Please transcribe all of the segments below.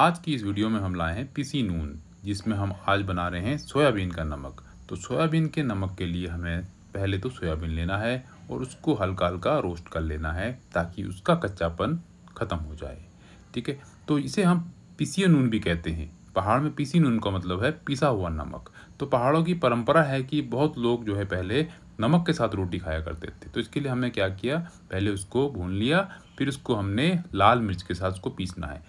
आज की इस वीडियो में हम लाए हैं पीसी नून जिसमें हम आज बना रहे हैं सोयाबीन का नमक तो सोयाबीन के नमक के लिए हमें पहले तो सोयाबीन लेना है और उसको हल्का हल्का रोस्ट कर लेना है ताकि उसका कच्चापन ख़त्म हो जाए ठीक है तो इसे हम पीसी नून भी कहते हैं पहाड़ में पीसी नून का मतलब है पिसा हुआ नमक तो पहाड़ों की परंपरा है कि बहुत लोग जो है पहले नमक के साथ रोटी खाया करते थे तो इसके लिए हमने क्या किया पहले उसको भून लिया फिर उसको हमने लाल मिर्च के साथ उसको पीसना है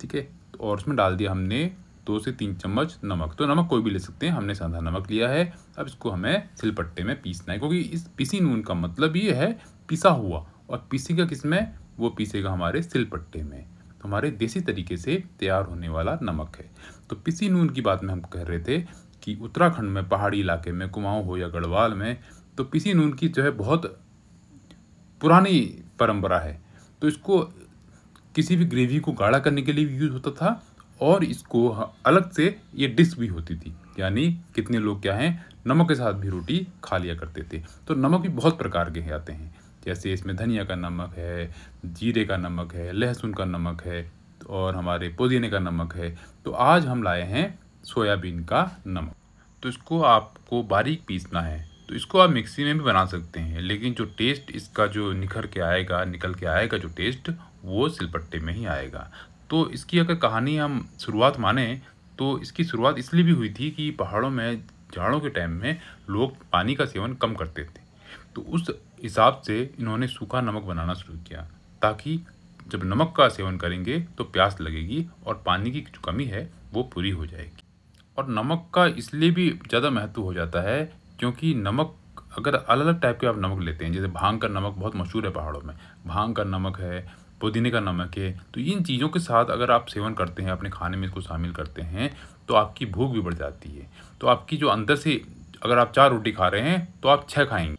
ठीक है और उसमें डाल दिया हमने दो से तीन चम्मच नमक तो नमक कोई भी ले सकते हैं हमने साधा नमक लिया है अब इसको हमें सिलपट्टे में पीसना है क्योंकि इस पिसी नून का मतलब ये है पिसा हुआ और पीसेगा किस में वो पीसेगा हमारे सिलपट्टे में तो हमारे देसी तरीके से तैयार होने वाला नमक है तो पिसी नून की बात में हम कह रहे थे कि उत्तराखंड में पहाड़ी इलाके में कुमाऊँ हो या गढ़वाल में तो पिसी नून की जो है बहुत पुरानी परंपरा है तो इसको किसी भी ग्रेवी को गाढ़ा करने के लिए भी यूज़ होता था और इसको अलग से ये डिश भी होती थी यानी कितने लोग क्या हैं नमक के साथ भी रोटी खा लिया करते थे तो नमक भी बहुत प्रकार के आते हैं जैसे इसमें धनिया का नमक है जीरे का नमक है लहसुन का नमक है और हमारे पुदीने का नमक है तो आज हम लाए हैं सोयाबीन का नमक तो इसको आपको बारीक पीसना है तो इसको आप मिक्सी में भी बना सकते हैं लेकिन जो टेस्ट इसका जो निखर के आएगा निकल के आएगा जो टेस्ट वो सिलपट्टे में ही आएगा तो इसकी अगर कहानी हम शुरुआत माने तो इसकी शुरुआत इसलिए भी हुई थी कि पहाड़ों में जाड़ों के टाइम में लोग पानी का सेवन कम करते थे तो उस हिसाब से इन्होंने सूखा नमक बनाना शुरू किया ताकि जब नमक का सेवन करेंगे तो प्यास लगेगी और पानी की जो कमी है वो पूरी हो जाएगी और नमक का इसलिए भी ज़्यादा महत्व हो जाता है क्योंकि नमक अगर अलग अलग टाइप के आप नमक लेते हैं जैसे भांग का नमक बहुत मशहूर है पहाड़ों में भांग का नमक है पुदीने का नमक है तो इन चीज़ों के साथ अगर आप सेवन करते हैं अपने खाने में इसको शामिल करते हैं तो आपकी भूख भी बढ़ जाती है तो आपकी जो अंदर से अगर आप चार रोटी खा रहे हैं तो आप छः खाएंगे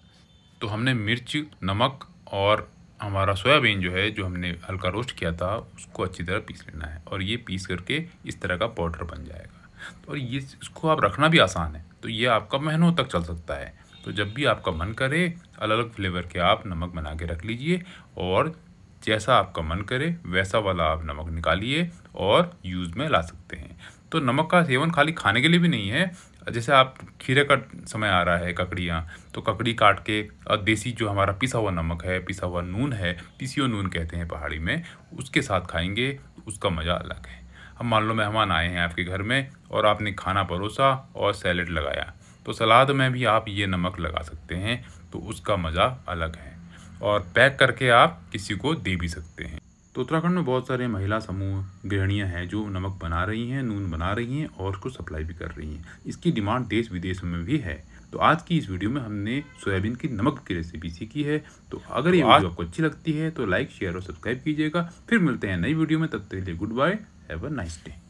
तो हमने मिर्च नमक और हमारा सोयाबीन जो है जो हमने हल्का रोस्ट किया था उसको अच्छी तरह पीस लेना है और ये पीस करके इस तरह का पाउडर बन जाएगा और तो ये इसको आप रखना भी आसान है तो ये आपका महीनों तक चल सकता है तो जब भी आपका मन करे अलग अलग फ्लेवर के आप नमक बना के रख लीजिए और जैसा आपका मन करे वैसा वाला आप नमक निकालिए और यूज़ में ला सकते हैं तो नमक का सेवन खाली खाने के लिए भी नहीं है जैसे आप खीरे का समय आ रहा है ककड़ियाँ तो ककड़ी काट के और देसी जो हमारा पिसा हुआ नमक है पिसा हुआ नून है पिसियो नून कहते हैं पहाड़ी में उसके साथ खाएंगे उसका मज़ा अलग है अब मान लो मेहमान आए हैं आपके घर में और आपने खाना परोसा और सैलड लगाया तो सलाद में भी आप ये नमक लगा सकते हैं तो उसका मज़ा अलग है और पैक करके आप किसी को दे भी सकते हैं तो उत्तराखंड में बहुत सारे महिला समूह गृहणियाँ हैं जो नमक बना रही हैं नून बना रही हैं और उसको सप्लाई भी कर रही हैं इसकी डिमांड देश विदेश में भी है तो आज की इस वीडियो में हमने सोयाबीन की नमक की रेसिपी सीखी है तो अगर ये तो वीडियो आपको अच्छी लगती है तो लाइक शेयर और सब्सक्राइब कीजिएगा फिर मिलते हैं नई वीडियो में तब तक के लिए good bye Have a nice day.